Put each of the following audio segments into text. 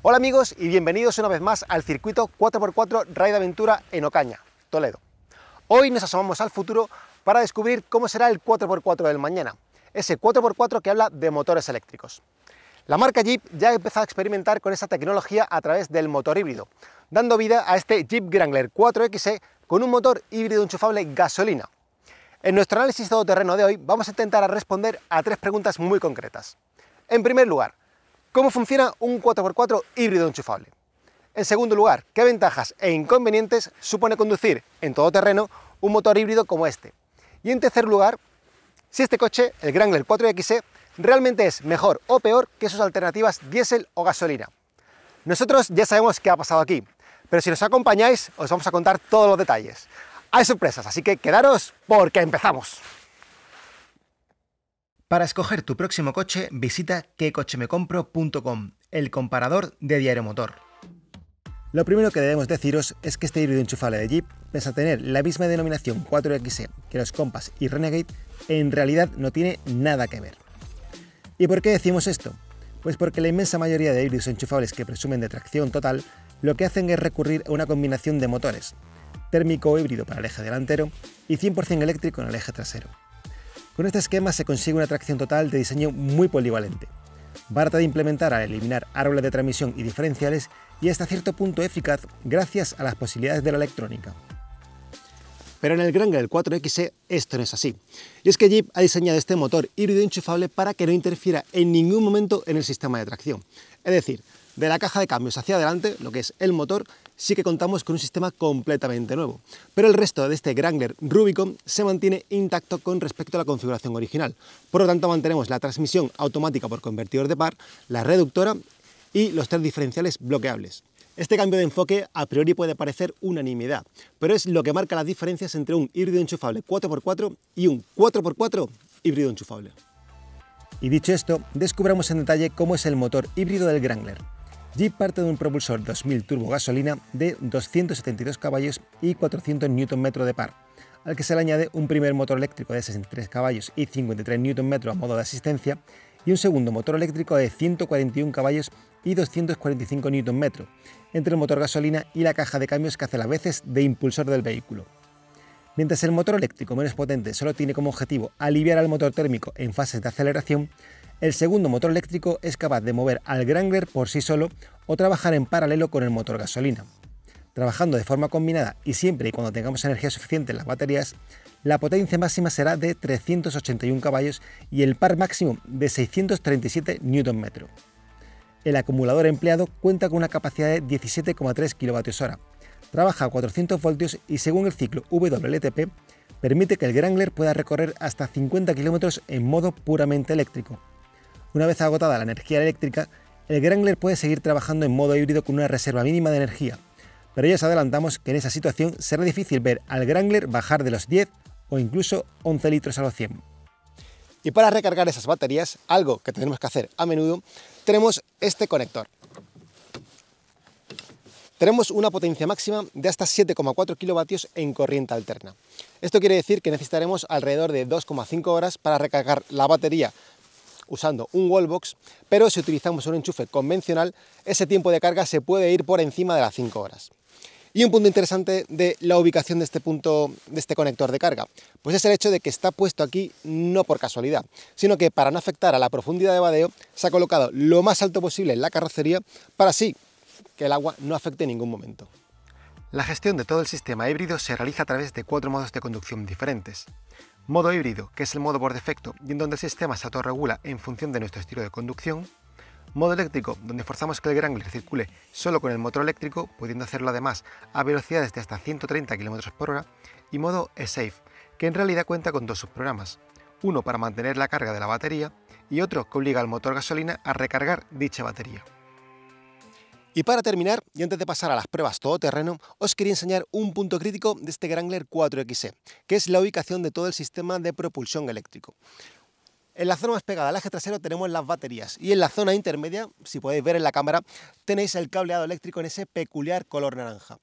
Hola amigos y bienvenidos una vez más al circuito 4x4 de Aventura en Ocaña, Toledo. Hoy nos asomamos al futuro para descubrir cómo será el 4x4 del mañana, ese 4x4 que habla de motores eléctricos. La marca Jeep ya ha empezado a experimentar con esta tecnología a través del motor híbrido, dando vida a este Jeep Grangler 4XE con un motor híbrido enchufable gasolina. En nuestro análisis todoterreno de hoy vamos a intentar responder a tres preguntas muy concretas. En primer lugar, cómo funciona un 4x4 híbrido enchufable. En segundo lugar, qué ventajas e inconvenientes supone conducir en todo terreno un motor híbrido como este. Y en tercer lugar, si este coche, el Wrangler 4XE, realmente es mejor o peor que sus alternativas diésel o gasolina. Nosotros ya sabemos qué ha pasado aquí, pero si nos acompañáis os vamos a contar todos los detalles. Hay sorpresas, así que quedaros porque empezamos. Para escoger tu próximo coche, visita quecochemecompro.com, el comparador de Diario Motor. Lo primero que debemos deciros es que este híbrido enchufable de Jeep, pese a tener la misma denominación 4XE que los Compass y Renegade, en realidad no tiene nada que ver. ¿Y por qué decimos esto? Pues porque la inmensa mayoría de híbridos enchufables que presumen de tracción total lo que hacen es recurrir a una combinación de motores, térmico o híbrido para el eje delantero y 100% eléctrico en el eje trasero. Con este esquema se consigue una tracción total de diseño muy polivalente, barata de implementar al eliminar árboles de transmisión y diferenciales y hasta cierto punto eficaz gracias a las posibilidades de la electrónica. Pero en el Granger 4XE esto no es así. Y es que Jeep ha diseñado este motor híbrido enchufable para que no interfiera en ningún momento en el sistema de tracción. Es decir, de la caja de cambios hacia adelante, lo que es el motor, sí que contamos con un sistema completamente nuevo, pero el resto de este Grangler Rubicon se mantiene intacto con respecto a la configuración original. Por lo tanto, mantenemos la transmisión automática por convertidor de par, la reductora y los tres diferenciales bloqueables. Este cambio de enfoque a priori puede parecer unanimidad, pero es lo que marca las diferencias entre un híbrido enchufable 4x4 y un 4x4 híbrido enchufable. Y dicho esto, descubramos en detalle cómo es el motor híbrido del Wrangler. Jeep parte de un propulsor 2000 turbo gasolina de 272 caballos y 400 Nm de par, al que se le añade un primer motor eléctrico de 63 caballos y 53 Nm a modo de asistencia y un segundo motor eléctrico de 141 caballos y 245 Nm, entre el motor gasolina y la caja de cambios que hace las veces de impulsor del vehículo. Mientras el motor eléctrico menos potente solo tiene como objetivo aliviar al motor térmico en fases de aceleración, el segundo motor eléctrico es capaz de mover al Grangler por sí solo o trabajar en paralelo con el motor gasolina. Trabajando de forma combinada y siempre y cuando tengamos energía suficiente en las baterías, la potencia máxima será de 381 caballos y el par máximo de 637 Nm. El acumulador empleado cuenta con una capacidad de 17,3 kWh, trabaja a 400 voltios y según el ciclo WLTP, permite que el Grangler pueda recorrer hasta 50 km en modo puramente eléctrico, una vez agotada la energía eléctrica, el Grangler puede seguir trabajando en modo híbrido con una reserva mínima de energía, pero ya os adelantamos que en esa situación será difícil ver al Grangler bajar de los 10 o incluso 11 litros a los 100. Y para recargar esas baterías, algo que tenemos que hacer a menudo, tenemos este conector. Tenemos una potencia máxima de hasta 7,4 kilovatios en corriente alterna. Esto quiere decir que necesitaremos alrededor de 2,5 horas para recargar la batería usando un wallbox, pero si utilizamos un enchufe convencional, ese tiempo de carga se puede ir por encima de las 5 horas. Y un punto interesante de la ubicación de este punto, de este conector de carga, pues es el hecho de que está puesto aquí no por casualidad, sino que para no afectar a la profundidad de badeo, se ha colocado lo más alto posible en la carrocería para así que el agua no afecte en ningún momento. La gestión de todo el sistema híbrido se realiza a través de cuatro modos de conducción diferentes. Modo híbrido, que es el modo por defecto y en donde el sistema se autorregula en función de nuestro estilo de conducción. Modo eléctrico, donde forzamos que el grangler circule solo con el motor eléctrico, pudiendo hacerlo además a velocidades de hasta 130 km por hora. Y modo E-Safe, que en realidad cuenta con dos subprogramas, uno para mantener la carga de la batería y otro que obliga al motor gasolina a recargar dicha batería. Y para terminar, y antes de pasar a las pruebas todoterreno, os quería enseñar un punto crítico de este Grangler 4XE, que es la ubicación de todo el sistema de propulsión eléctrico. En la zona más pegada al eje trasero tenemos las baterías y en la zona intermedia, si podéis ver en la cámara, tenéis el cableado eléctrico en ese peculiar color naranja.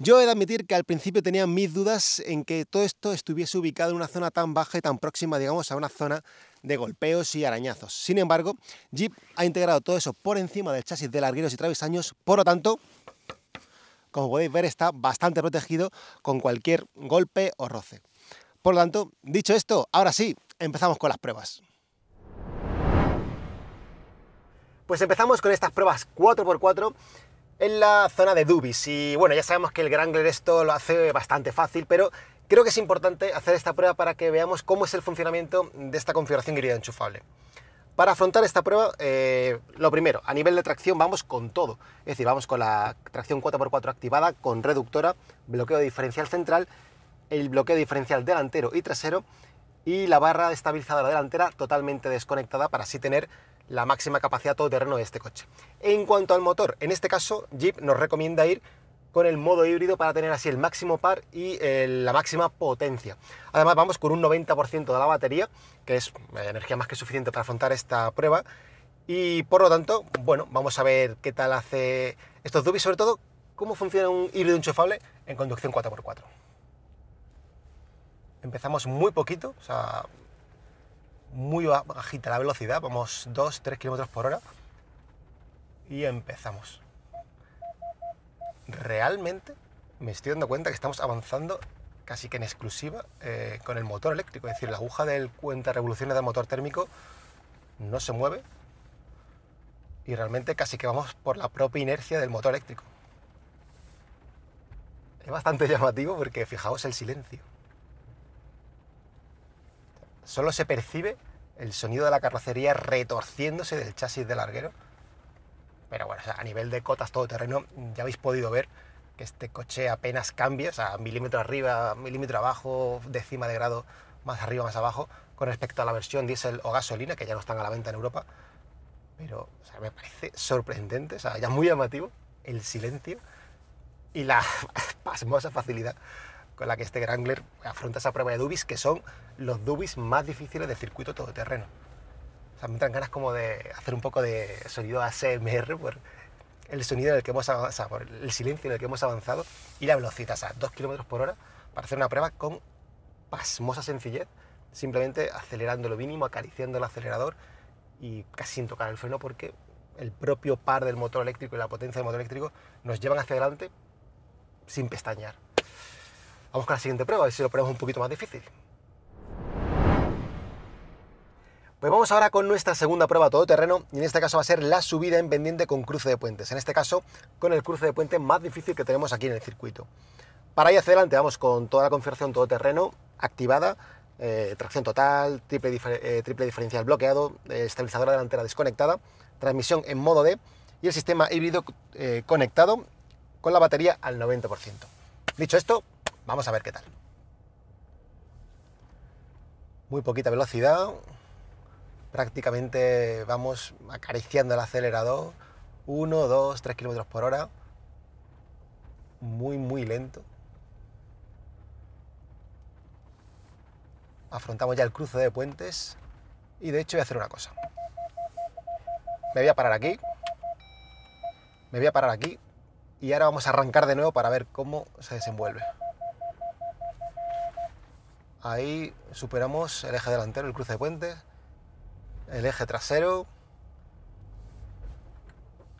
Yo he de admitir que al principio tenía mis dudas en que todo esto estuviese ubicado en una zona tan baja y tan próxima, digamos, a una zona de golpeos y arañazos. Sin embargo, Jeep ha integrado todo eso por encima del chasis de largueros y travesaños, por lo tanto, como podéis ver, está bastante protegido con cualquier golpe o roce. Por lo tanto, dicho esto, ahora sí, empezamos con las pruebas. Pues empezamos con estas pruebas 4x4 en la zona de Dubis. Y bueno, ya sabemos que el Grangler esto lo hace bastante fácil, pero creo que es importante hacer esta prueba para que veamos cómo es el funcionamiento de esta configuración guía enchufable. Para afrontar esta prueba, eh, lo primero, a nivel de tracción vamos con todo. Es decir, vamos con la tracción 4x4 activada, con reductora, bloqueo diferencial central, el bloqueo diferencial delantero y trasero y la barra estabilizadora delantera totalmente desconectada para así tener la máxima capacidad todoterreno de este coche. En cuanto al motor, en este caso Jeep nos recomienda ir con el modo híbrido para tener así el máximo par y eh, la máxima potencia. Además vamos con un 90% de la batería, que es eh, energía más que suficiente para afrontar esta prueba. Y por lo tanto, bueno, vamos a ver qué tal hace estos y sobre todo cómo funciona un híbrido enchufable en conducción 4x4. Empezamos muy poquito, o sea, muy bajita la velocidad, vamos 2-3 kilómetros por hora y empezamos. Realmente me estoy dando cuenta que estamos avanzando casi que en exclusiva eh, con el motor eléctrico, es decir, la aguja del cuenta revoluciones del motor térmico no se mueve y realmente casi que vamos por la propia inercia del motor eléctrico. Es bastante llamativo porque fijaos el silencio solo se percibe el sonido de la carrocería retorciéndose del chasis de larguero. Pero bueno, a nivel de cotas todoterreno ya habéis podido ver que este coche apenas cambia, o sea, milímetro arriba, milímetro abajo, décima de grado más arriba, más abajo, con respecto a la versión diésel o gasolina, que ya no están a la venta en Europa. Pero me parece sorprendente, ya muy llamativo el silencio y la pasmosa facilidad con la que este Grangler afronta esa prueba de dubis, que son los dubis más difíciles de circuito todoterreno. O sea, me dan ganas como de hacer un poco de sonido ASMR por el sonido en que hemos por el silencio en el que hemos avanzado y la velocidad, o sea, 2 km por hora, para hacer una prueba con pasmosa sencillez, simplemente acelerando lo mínimo, acariciando el acelerador y casi sin tocar el freno porque el propio par del motor eléctrico y la potencia del motor eléctrico nos llevan hacia adelante sin pestañear. Vamos con la siguiente prueba, a ver si lo ponemos un poquito más difícil. Pues vamos ahora con nuestra segunda prueba todoterreno y en este caso va a ser la subida en pendiente con cruce de puentes. En este caso, con el cruce de puente más difícil que tenemos aquí en el circuito. Para ir hacia adelante vamos con toda la configuración todoterreno activada, eh, tracción total, triple, eh, diferencial bloqueado, eh, estabilizadora delantera desconectada, transmisión en modo D y el sistema híbrido conectado con la batería al 90%. Dicho esto, Vamos a ver qué tal. Muy poquita velocidad. Prácticamente vamos acariciando el acelerador. 1, 2, 3 kilómetros por hora. Muy, muy lento. Afrontamos ya el cruce de puentes. Y de hecho voy a hacer una cosa. Me voy a parar aquí. Me voy a parar aquí. Y ahora vamos a arrancar de nuevo para ver cómo se desenvuelve. Ahí superamos el eje delantero, el cruce de puentes, el eje trasero.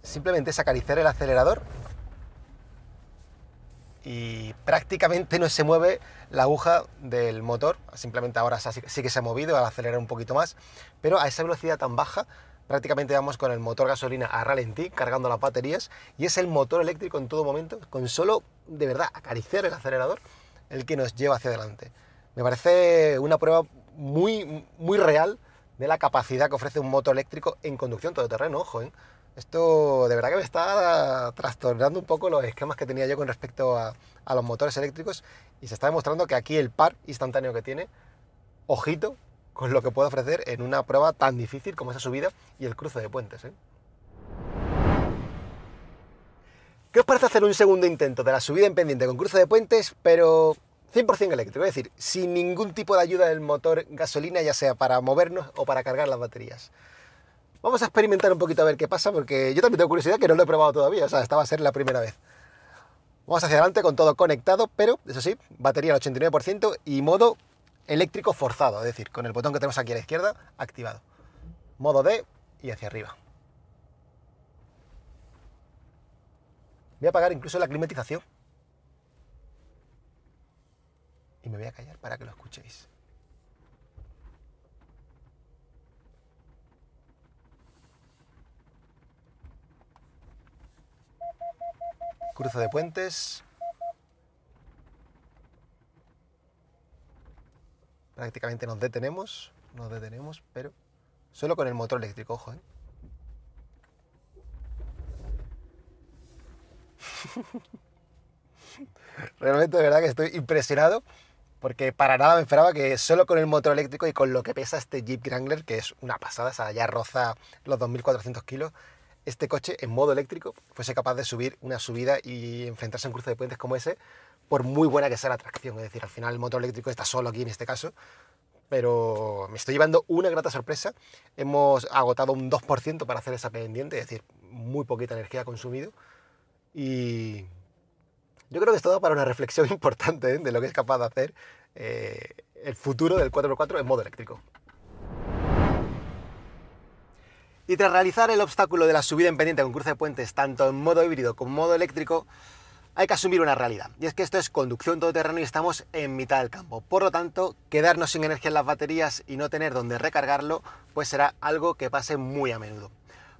Simplemente es acariciar el acelerador y prácticamente no se mueve la aguja del motor. Simplemente ahora sí que se ha movido al acelerar un poquito más, pero a esa velocidad tan baja prácticamente vamos con el motor gasolina a ralentí, cargando las baterías, y es el motor eléctrico en todo momento, con solo, de verdad, acariciar el acelerador, el que nos lleva hacia adelante. Me parece una prueba muy, muy real de la capacidad que ofrece un moto eléctrico en conducción todoterreno, ojo, ¿eh? Esto de verdad que me está trastornando un poco los esquemas que tenía yo con respecto a, los motores eléctricos y se está demostrando que aquí el par instantáneo que tiene, ojito con lo que puede ofrecer en una prueba tan difícil como esa subida y el cruce de puentes. ¿eh? ¿Qué os parece hacer un segundo intento de la subida en pendiente con cruce de puentes, pero 100% eléctrico, es decir, sin ningún tipo de ayuda del motor gasolina, ya sea para movernos o para cargar las baterías. Vamos a experimentar un poquito a ver qué pasa, porque yo también tengo curiosidad que no lo he probado todavía, o sea, esta va a ser la primera vez. Vamos hacia adelante con todo conectado, pero eso sí, batería al 89% y modo eléctrico forzado, es decir, con el botón que tenemos aquí a la izquierda activado. Modo D y hacia arriba. Voy a apagar incluso la climatización. y me voy a callar para que lo escuchéis. Cruzo de puentes. Prácticamente nos detenemos, nos detenemos, pero solo con el motor eléctrico, ojo, ¿eh? Realmente de verdad que estoy impresionado porque para nada me esperaba que solo con el motor eléctrico y con lo que pesa este Jeep Wrangler, que es una pasada, o ya roza los 2.400 kilos, este coche en modo eléctrico fuese capaz de subir una subida y enfrentarse a un cruce de puentes como ese, por muy buena que sea la tracción. Es decir, al final el motor eléctrico está solo aquí en este caso, pero me estoy llevando una grata sorpresa. Hemos agotado un 2% para hacer esa pendiente, es decir, muy poquita energía consumido. Y yo creo que es todo para una reflexión importante ¿eh? de lo que es capaz de hacer eh, el futuro del 4x4 en modo eléctrico. Y tras realizar el obstáculo de la subida en pendiente con cruce de puentes tanto en modo híbrido como en modo eléctrico, hay que asumir una realidad, y es que esto es conducción todoterreno y estamos en mitad del campo. Por lo tanto, quedarnos sin energía en las baterías y no tener donde recargarlo, pues será algo que pase muy a menudo.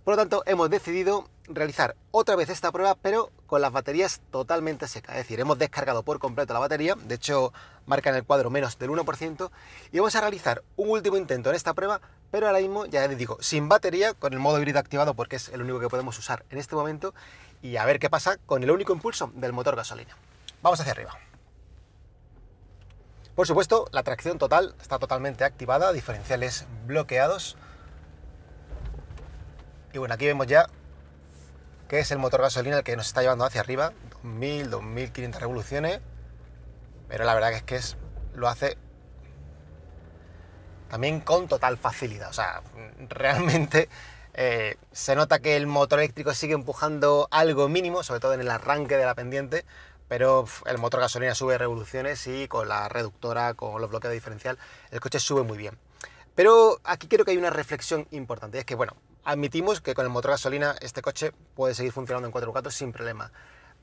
Por lo tanto, hemos decidido realizar otra vez esta prueba, pero con las baterías totalmente secas. Es decir, hemos descargado por completo la batería, de hecho marca en el cuadro menos del 1%, y vamos a realizar un último intento en esta prueba, pero ahora mismo, ya les digo, sin batería, con el modo híbrido activado porque es el único que podemos usar en este momento, y a ver qué pasa con el único impulso del motor gasolina. Vamos hacia arriba. Por supuesto, la tracción total está totalmente activada, diferenciales bloqueados, y bueno, aquí vemos ya que es el motor gasolina el que nos está llevando hacia arriba, 2.000, 2.500 revoluciones, pero la verdad que es que lo hace también con total facilidad, o sea, realmente eh, se nota que el motor eléctrico sigue empujando algo mínimo, sobre todo en el arranque de la pendiente, pero el motor gasolina sube revoluciones y con la reductora, con los bloqueos de diferencial, el coche sube muy bien. Pero aquí creo que hay una reflexión importante, es que, bueno, Admitimos que con el motor gasolina este coche puede seguir funcionando en 4x4 sin problema.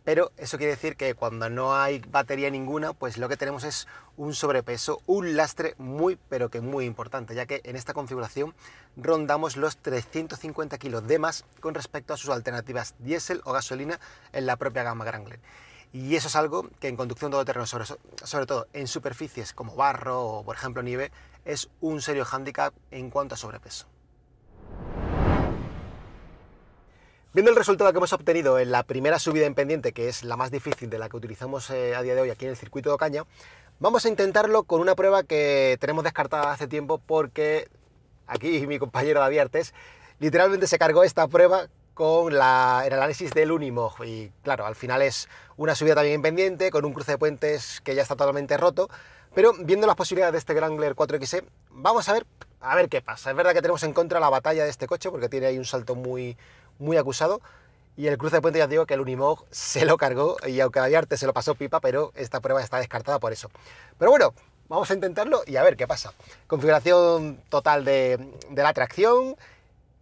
Pero eso quiere decir que cuando no hay batería ninguna, pues lo que tenemos es un sobrepeso, un lastre muy, pero que muy importante, ya que en esta configuración rondamos los 350 kilos de más con respecto a sus alternativas diésel o gasolina en la propia gama Wrangler. Y eso es algo que en conducción todoterreno, sobre, sobre todo en superficies como barro o, por ejemplo, nieve, es un serio hándicap en cuanto a sobrepeso. Viendo el resultado que hemos obtenido en la primera subida en pendiente, que es la más difícil de la que utilizamos eh, a día de hoy aquí en el circuito de Ocaña, vamos a intentarlo con una prueba que tenemos descartada hace tiempo porque aquí mi compañero David Artes literalmente se cargó esta prueba con el análisis del Unimog y claro, al final es una subida también en pendiente con un cruce de puentes que ya está totalmente roto, pero viendo las posibilidades de este Grangler 4XE, e, vamos a ver a ver qué pasa. Es verdad que tenemos en contra la batalla de este coche porque tiene ahí un salto muy, muy acusado. Y el cruce de puente, ya os digo que el Unimog se lo cargó y aunque arte se lo pasó pipa, pero esta prueba está descartada por eso. Pero bueno, vamos a intentarlo y a ver qué pasa. Configuración total de, la tracción,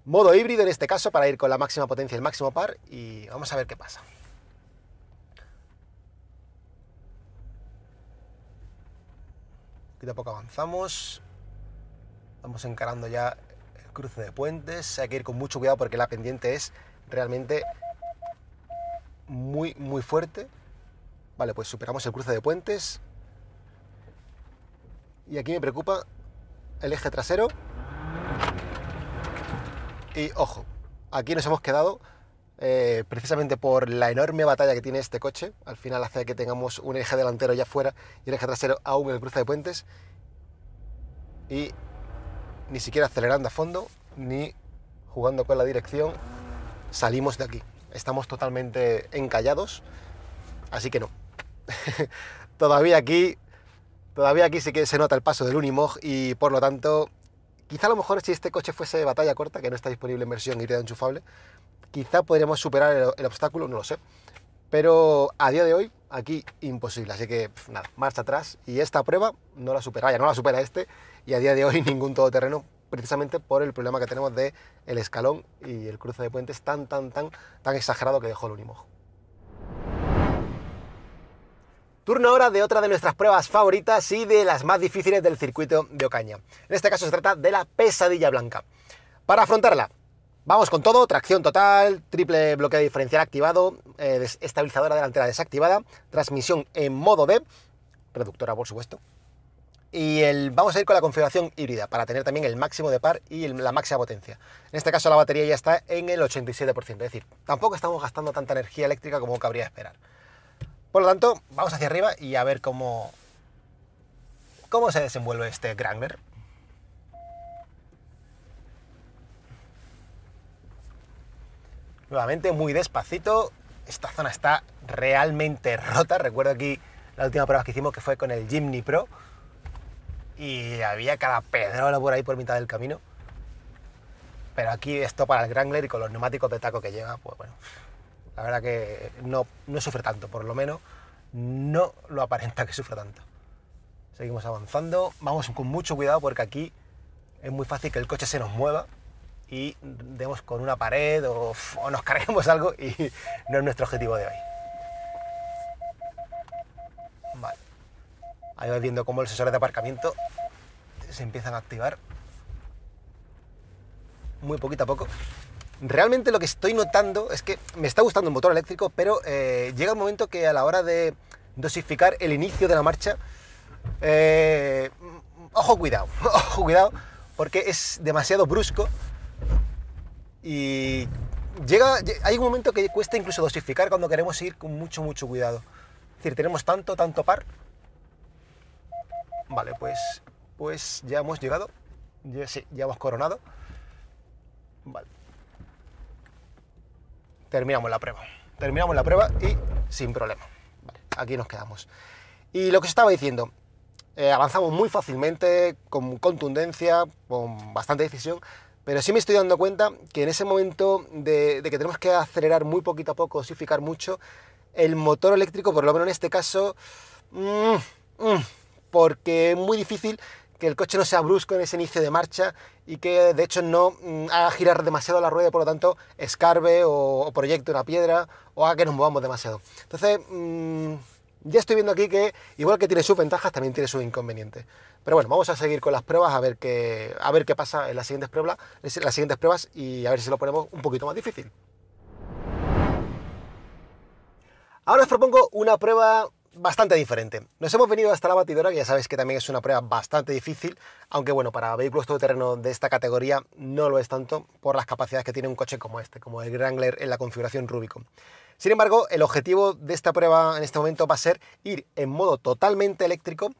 modo híbrido en este caso para ir con la máxima potencia y el máximo par y vamos a ver qué pasa. Poquito a poco avanzamos, vamos encarando ya cruce de puentes, hay que ir con mucho cuidado porque la pendiente es realmente muy, muy fuerte. Vale, pues superamos el cruce de puentes. Y aquí me preocupa el eje trasero. Y ojo, aquí nos hemos quedado eh, precisamente por la enorme batalla que tiene este coche. Al final hace que tengamos un eje delantero ya fuera y el eje trasero aún en el cruce de puentes. Y ni siquiera acelerando a fondo, ni jugando con la dirección, salimos de aquí. Estamos totalmente encallados, así que no. todavía aquí, todavía aquí sí que se nota el paso del Unimog y por lo tanto, quizá a lo mejor si este coche fuese de batalla corta, que no está disponible en versión híbrida enchufable, quizá podremos superar el, obstáculo, no lo sé. Pero a día de hoy, aquí imposible. Así que nada, marcha atrás y esta prueba no la supera, ya no la supera este y a día de hoy ningún todoterreno precisamente por el problema que tenemos de el escalón y el cruce de puentes tan, tan, tan, tan exagerado que dejó el Unimog. Turno ahora de otra de nuestras pruebas favoritas y de las más difíciles del circuito de Ocaña. En este caso se trata de la pesadilla blanca. Para afrontarla, vamos con todo, tracción total, triple bloqueo diferencial activado, eh, estabilizadora delantera desactivada, transmisión en modo D, reductora por supuesto, y vamos a ir con la configuración híbrida para tener también el máximo de par y la máxima potencia. En este caso la batería ya está en el 87%, es decir, tampoco estamos gastando tanta energía eléctrica como cabría esperar. Por lo tanto, vamos hacia arriba y a ver cómo, cómo se desenvuelve este Wrangler. Nuevamente muy despacito, esta zona está realmente rota, recuerdo aquí la última prueba que hicimos que fue con el Jimny Pro, y había cada pedrola por ahí por mitad del camino. Pero aquí esto para el Grangler y con los neumáticos de taco que lleva, pues bueno, la verdad que no, no sufre tanto, por lo menos no lo aparenta que sufra tanto. Seguimos avanzando, vamos con mucho cuidado porque aquí es muy fácil que el coche se nos mueva y demos con una pared o, o nos carguemos algo y no es nuestro objetivo de hoy. Ahí vas viendo cómo los sensores de aparcamiento se empiezan a activar muy poquito a poco. Realmente lo que estoy notando es que me está gustando el motor eléctrico, pero eh, llega un momento que a la hora de dosificar el inicio de la marcha, eh, ojo cuidado, ojo cuidado, porque es demasiado brusco y llega, hay un momento que cuesta incluso dosificar cuando queremos ir con mucho, mucho cuidado. Es decir, tenemos tanto, tanto par Vale, pues, pues ya hemos llegado. Ya, sí, ya hemos coronado. Vale. Terminamos la prueba. Terminamos la prueba y sin problema. aquí nos quedamos. Y lo que os estaba diciendo, eh, avanzamos muy fácilmente, con contundencia, con bastante decisión, pero sí me estoy dando cuenta que en ese momento de, que tenemos que acelerar muy poquito a poco, osificar mucho, el motor eléctrico, por lo menos en este caso, mm, mm, porque es muy difícil que el coche no sea brusco en ese inicio de marcha y que de hecho no mm, haga girar demasiado la rueda y por lo tanto escarbe o, proyecte una piedra o haga que nos movamos demasiado. Entonces, mm, ya estoy viendo aquí que igual que tiene sus ventajas, también tiene sus inconvenientes. Pero bueno, vamos a seguir con las pruebas a ver qué, a ver qué pasa en las siguientes pruebas, en las siguientes pruebas y a ver si lo ponemos un poquito más difícil. Ahora os propongo una prueba bastante diferente. Nos hemos venido hasta la batidora, que ya sabéis que también es una prueba bastante difícil, aunque bueno, para vehículos todoterreno de esta categoría no lo es tanto por las capacidades que tiene un coche como este, como el Wrangler en la configuración Rubicon. Sin embargo, el objetivo de esta prueba en este momento va a ser ir en modo totalmente eléctrico,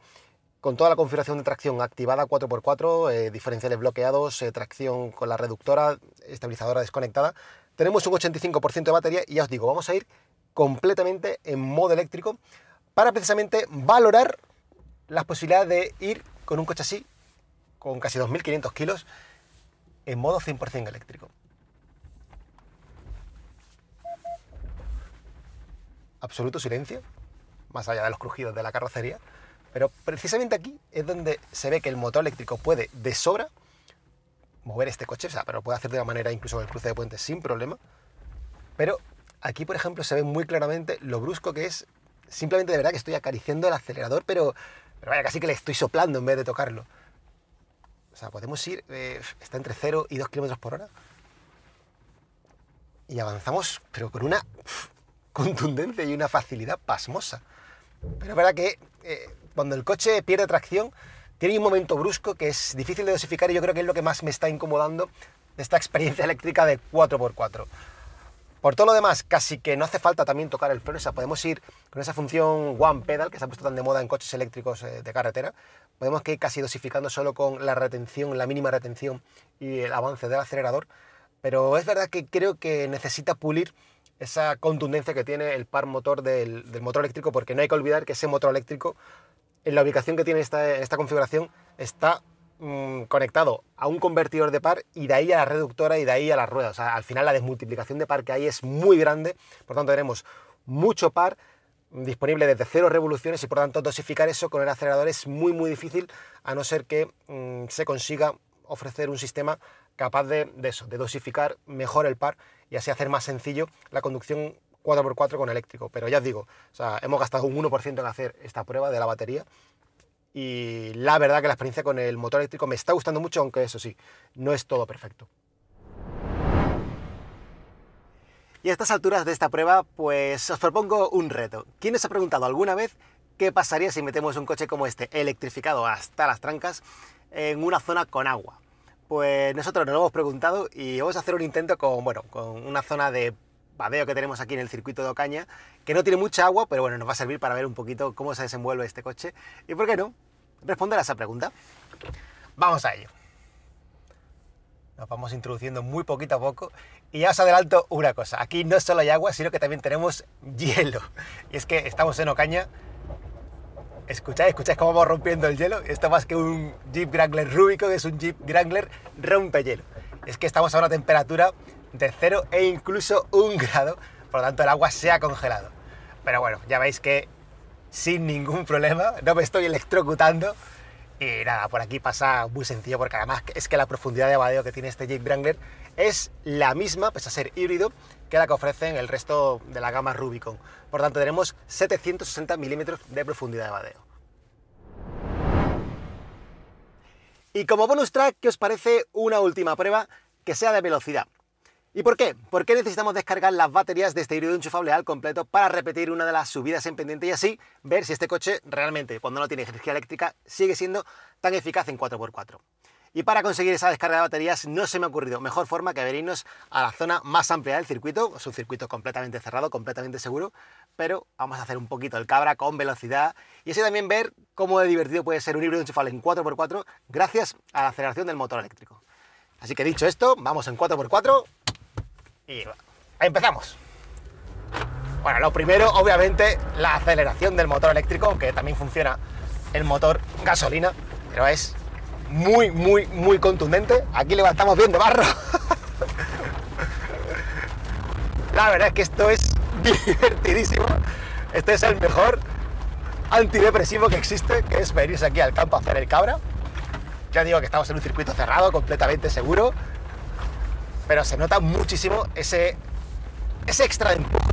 con toda la configuración de tracción activada 4x4, eh, diferenciales bloqueados, eh, tracción con la reductora, estabilizadora desconectada. Tenemos un 85% de batería y ya os digo, vamos a ir completamente en modo eléctrico para precisamente valorar las posibilidades de ir con un coche así, con casi 2.500 kilos, en modo 100% eléctrico. Absoluto silencio, más allá de los crujidos de la carrocería, pero precisamente aquí es donde se ve que el motor eléctrico puede de sobra mover este coche, o sea, pero puede hacer de una manera incluso con el cruce de puentes sin problema, pero aquí, por ejemplo, se ve muy claramente lo brusco que es simplemente de verdad que estoy acariciando el acelerador, pero, pero vaya, casi que le estoy soplando en vez de tocarlo. O sea, podemos ir, eh, está entre 0 y 2 kilómetros por hora. Y avanzamos, pero con una contundencia y una facilidad pasmosa. Pero es verdad que eh, cuando el coche pierde tracción, tiene un momento brusco que es difícil de dosificar y yo creo que es lo que más me está incomodando de esta experiencia eléctrica de 4x4. Por todo lo demás, casi que no hace falta también tocar el freno, o podemos ir con esa función One Pedal que se ha puesto tan de moda en coches eléctricos eh, de carretera, podemos ir casi dosificando solo con la retención, la mínima retención y el avance del acelerador, pero es verdad que creo que necesita pulir esa contundencia que tiene el par motor del, motor eléctrico, porque no hay que olvidar que ese motor eléctrico, en la ubicación que tiene esta, esta configuración, está Mm, conectado a un convertidor de par y de ahí a la reductora y de ahí a las ruedas. al final la desmultiplicación de par que hay es muy grande, por tanto tenemos mucho par disponible desde cero revoluciones y por tanto dosificar eso con el acelerador es muy muy difícil a no ser que mm, se consiga ofrecer un sistema capaz de, de, eso, de dosificar mejor el par y así hacer más sencillo la conducción 4x4 con eléctrico. Pero ya os digo, hemos gastado un 1% en hacer esta prueba de la batería y la verdad que la experiencia con el motor eléctrico me está gustando mucho, aunque eso sí, no es todo perfecto. Y a estas alturas de esta prueba, pues os propongo un reto. ¿Quién os ha preguntado alguna vez qué pasaría si metemos un coche como este, electrificado hasta las trancas, en una zona con agua? Pues nosotros nos lo hemos preguntado y vamos a hacer un intento con, bueno, con una zona de que tenemos aquí en el circuito de Ocaña, que no tiene mucha agua, pero bueno, nos va a servir para ver un poquito cómo se desenvuelve este coche y, ¿por qué no?, responder a esa pregunta. Vamos a ello. Nos vamos introduciendo muy poquito a poco y ya os adelanto una cosa, aquí no solo hay agua, sino que también tenemos hielo. Y es que estamos en Ocaña, escucháis, escucháis cómo vamos rompiendo el hielo. Esto más que un Jeep Wrangler que es un Jeep Wrangler rompe hielo. Es que estamos a una temperatura de cero e incluso un grado, por lo tanto el agua se ha congelado. Pero bueno, ya veis que sin ningún problema, no me estoy electrocutando. Y nada, por aquí pasa muy sencillo porque además es que la profundidad de abadeo que tiene este Jeep Wrangler es la misma, pese a ser híbrido, que la que ofrecen el resto de la gama Rubicon. Por tanto, tenemos 760 milímetros de profundidad de abadeo. Y como bonus track, ¿qué os parece una última prueba que sea de velocidad? ¿Y por qué? ¿Por qué necesitamos descargar las baterías de este híbrido enchufable al completo para repetir una de las subidas en pendiente y así ver si este coche realmente, cuando no tiene energía eléctrica, sigue siendo tan eficaz en 4x4? Y para conseguir esa descarga de baterías no se me ha ocurrido mejor forma que venirnos a la zona más amplia del circuito. Es un circuito completamente cerrado, completamente seguro, pero vamos a hacer un poquito el cabra con velocidad y así también ver cómo de divertido puede ser un híbrido enchufable en 4x4 gracias a la aceleración del motor eléctrico. Así que dicho esto, vamos en 4x4 y empezamos. Bueno, lo primero, obviamente, la aceleración del motor eléctrico, que también funciona el motor gasolina, pero es muy, muy, muy contundente. Aquí levantamos bien viendo barro. la verdad es que esto es divertidísimo. Este es el mejor antidepresivo que existe, que es venirse aquí al campo a hacer el cabra. Ya digo que estamos en un circuito cerrado, completamente seguro pero se nota muchísimo ese, ese extra de empuje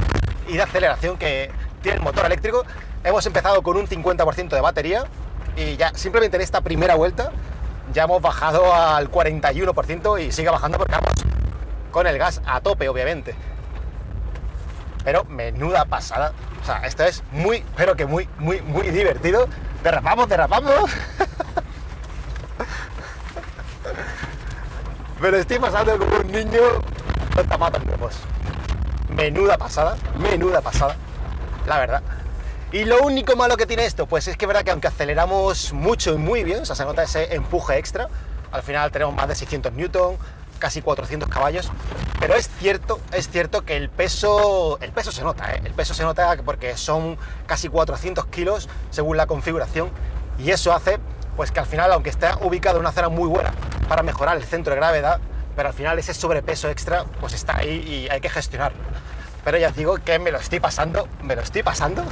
y de aceleración que tiene el motor eléctrico. Hemos empezado con un 50% de batería y ya simplemente en esta primera vuelta ya hemos bajado al 41% y sigue bajando porque vamos con el gas a tope, obviamente. Pero menuda pasada. O sea, esto es muy, pero que muy, muy, muy divertido. Derrapamos, derrapamos. pero estoy pasando como un niño Menuda pasada, menuda pasada, la verdad. Y lo único malo que tiene esto, pues es que verdad que aunque aceleramos mucho y muy bien, o sea, se nota ese empuje extra, al final tenemos más de 600 newton, casi 400 caballos, pero es cierto, es cierto que el peso, el peso se nota, ¿eh? el peso se nota porque son casi 400 kilos según la configuración y eso hace pues que al final, aunque esté ubicado en una zona muy buena, para mejorar el centro de gravedad, pero al final ese sobrepeso extra pues está ahí y hay que gestionarlo. Pero ya os digo que me lo estoy pasando, me lo estoy pasando.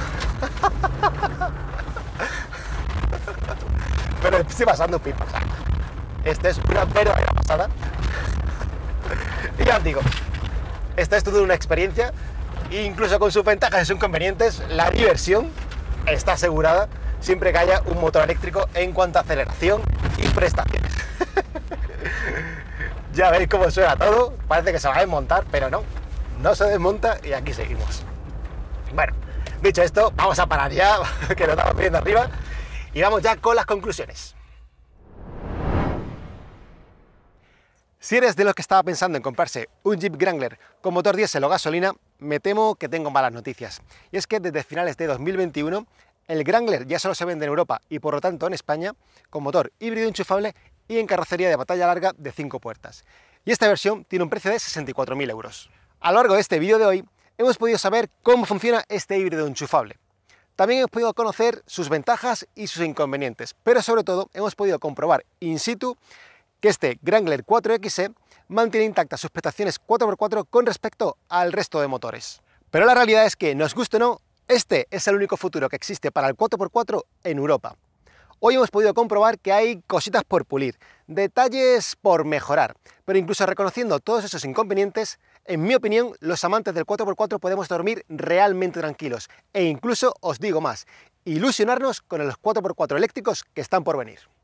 pero estoy pasando un O es una verdadera pasada. y ya os digo, esta es toda una experiencia, incluso con sus ventajas y sus inconvenientes, la diversión está asegurada siempre que haya un motor eléctrico en cuanto a aceleración y prestaciones. ya veis cómo suena todo, parece que se va a desmontar, pero no, no se desmonta y aquí seguimos. Bueno, dicho esto, vamos a parar ya, que nos estamos viendo arriba, y vamos ya con las conclusiones. Si eres de los que estaba pensando en comprarse un Jeep Wrangler con motor diésel o gasolina, me temo que tengo malas noticias. Y es que desde finales de 2021 el Wrangler ya solo se vende en Europa y por lo tanto en España con motor híbrido enchufable y en carrocería de batalla larga de 5 puertas. Y esta versión tiene un precio de 64.000 euros. A lo largo de este vídeo de hoy hemos podido saber cómo funciona este híbrido enchufable. También hemos podido conocer sus ventajas y sus inconvenientes, pero sobre todo hemos podido comprobar in situ que este Grangler 4XE mantiene intactas sus prestaciones 4x4 con respecto al resto de motores. Pero la realidad es que, nos guste o no, este es el único futuro que existe para el 4x4 en Europa. Hoy hemos podido comprobar que hay cositas por pulir, detalles por mejorar, pero incluso reconociendo todos esos inconvenientes, en mi opinión, los amantes del 4x4 podemos dormir realmente tranquilos e incluso, os digo más, ilusionarnos con los 4x4 eléctricos que están por venir.